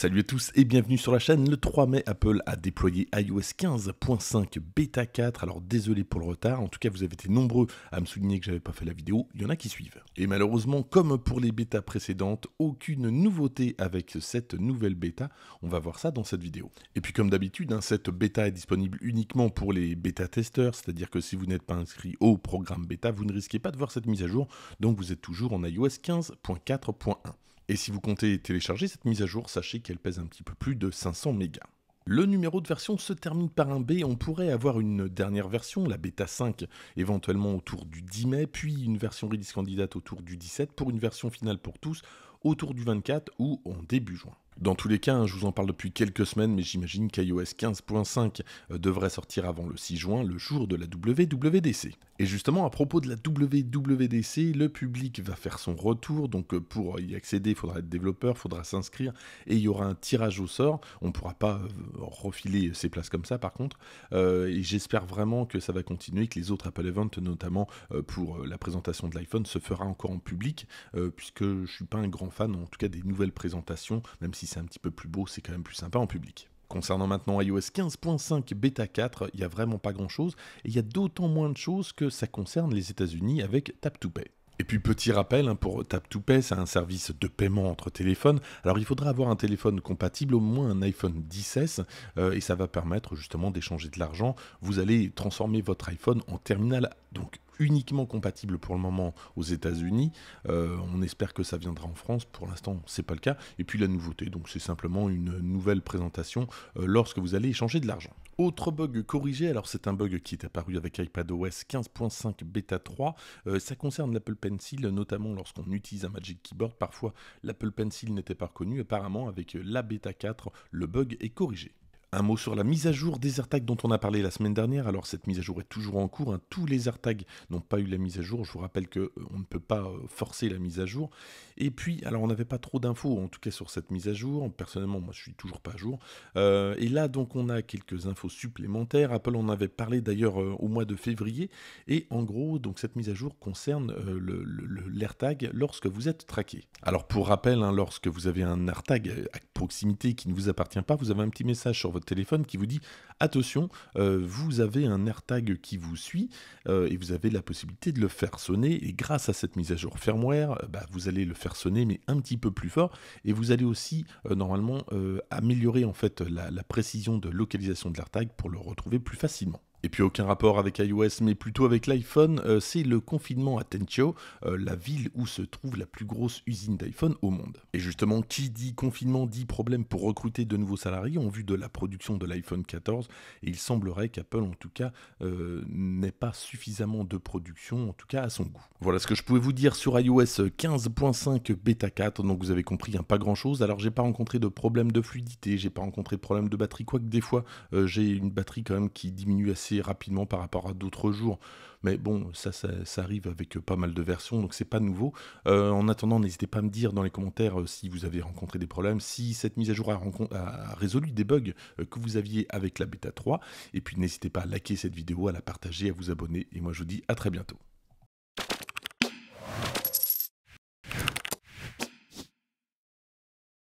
Salut à tous et bienvenue sur la chaîne. Le 3 mai, Apple a déployé iOS 15.5 Beta 4. Alors désolé pour le retard, en tout cas vous avez été nombreux à me souligner que j'avais pas fait la vidéo, il y en a qui suivent. Et malheureusement, comme pour les bêtas précédentes, aucune nouveauté avec cette nouvelle bêta. On va voir ça dans cette vidéo. Et puis comme d'habitude, hein, cette bêta est disponible uniquement pour les bêta testeurs, c'est-à-dire que si vous n'êtes pas inscrit au programme bêta, vous ne risquez pas de voir cette mise à jour, donc vous êtes toujours en iOS 15.4.1. Et si vous comptez télécharger cette mise à jour, sachez qu'elle pèse un petit peu plus de 500 mégas. Le numéro de version se termine par un B, on pourrait avoir une dernière version, la bêta 5, éventuellement autour du 10 mai, puis une version release candidate autour du 17, pour une version finale pour tous autour du 24 ou en début juin. Dans tous les cas, hein, je vous en parle depuis quelques semaines, mais j'imagine qu'iOS 15.5 euh, devrait sortir avant le 6 juin, le jour de la WWDC. Et justement, à propos de la WWDC, le public va faire son retour, donc euh, pour y accéder, il faudra être développeur, il faudra s'inscrire, et il y aura un tirage au sort. On ne pourra pas euh, refiler ses places comme ça, par contre. et j'espère vraiment que ça va continuer, que les autres Apple Events, notamment pour la présentation de l'iPhone, se fera encore en public, puisque je ne suis pas un grand fan, en tout cas, des nouvelles présentations, même si c'est un petit peu plus beau, c'est quand même plus sympa en public. Concernant maintenant iOS 15.5 bêta 4, il n'y a vraiment pas grand chose, et il y a d'autant moins de choses que ça concerne les États-Unis avec Tap to Pay. Et puis petit rappel, hein, pour Tap 2 Pay, c'est un service de paiement entre téléphones. Alors il faudra avoir un téléphone compatible, au moins un iPhone 10S, euh, et ça va permettre justement d'échanger de l'argent. Vous allez transformer votre iPhone en terminal, donc uniquement compatible pour le moment aux États-Unis. Euh, on espère que ça viendra en France. Pour l'instant, c'est pas le cas. Et puis la nouveauté, donc c'est simplement une nouvelle présentation euh, lorsque vous allez échanger de l'argent. Autre bug corrigé, alors c'est un bug qui est apparu avec iPadOS 15.5 Beta 3, ça concerne l'Apple Pencil, notamment lorsqu'on utilise un Magic Keyboard, parfois l'Apple Pencil n'était pas reconnu, apparemment avec la Beta 4, le bug est corrigé. Un mot sur la mise à jour des AirTags dont on a parlé la semaine dernière. Alors cette mise à jour est toujours en cours. Hein. Tous les AirTags n'ont pas eu la mise à jour. Je vous rappelle que euh, on ne peut pas euh, forcer la mise à jour. Et puis, alors on n'avait pas trop d'infos en tout cas sur cette mise à jour. Personnellement, moi je suis toujours pas à jour. Euh, et là donc on a quelques infos supplémentaires. Apple en avait parlé d'ailleurs au mois de février. Et en gros donc cette mise à jour concerne l'AirTag lorsque vous êtes traqué. Alors pour rappel, hein, lorsque vous avez un AirTag proximité qui ne vous appartient pas, vous avez un petit message sur votre téléphone qui vous dit attention, euh, vous avez un AirTag qui vous suit euh, et vous avez la possibilité de le faire sonner. Et grâce à cette mise à jour firmware, euh, bah, vous allez le faire sonner mais un petit peu plus fort et vous allez aussi normalement améliorer en fait la, la précision de localisation de l'AirTag pour le retrouver plus facilement. Et puis aucun rapport avec iOS, mais plutôt avec l'iPhone, euh, c'est le confinement à Tencho euh, la ville où se trouve la plus grosse usine d'iPhone au monde. Et justement, qui dit confinement dit problème pour recruter de nouveaux salariés en vue de la production de l'iPhone 14, et il semblerait qu'Apple en tout cas euh, n'ait pas suffisamment de production, en tout cas à son goût. Voilà ce que je pouvais vous dire sur iOS 15.5 Beta 4, donc vous avez compris, hein, pas grand chose. Alors j'ai pas rencontré de problème de fluidité, j'ai pas rencontré de problème de batterie, quoique des fois j'ai une batterie quand même qui diminue assez rapidement par rapport à d'autres jours. Mais bon, ça, ça, arrive avec euh, pas mal de versions, donc c'est pas nouveau. Euh, en attendant, n'hésitez pas à me dire dans les commentaires euh, si vous avez rencontré des problèmes, si cette mise à jour a, résolu des bugs que vous aviez avec la bêta 3. Et puis n'hésitez pas à liker cette vidéo, à la partager, à vous abonner. Et moi je vous dis à très bientôt.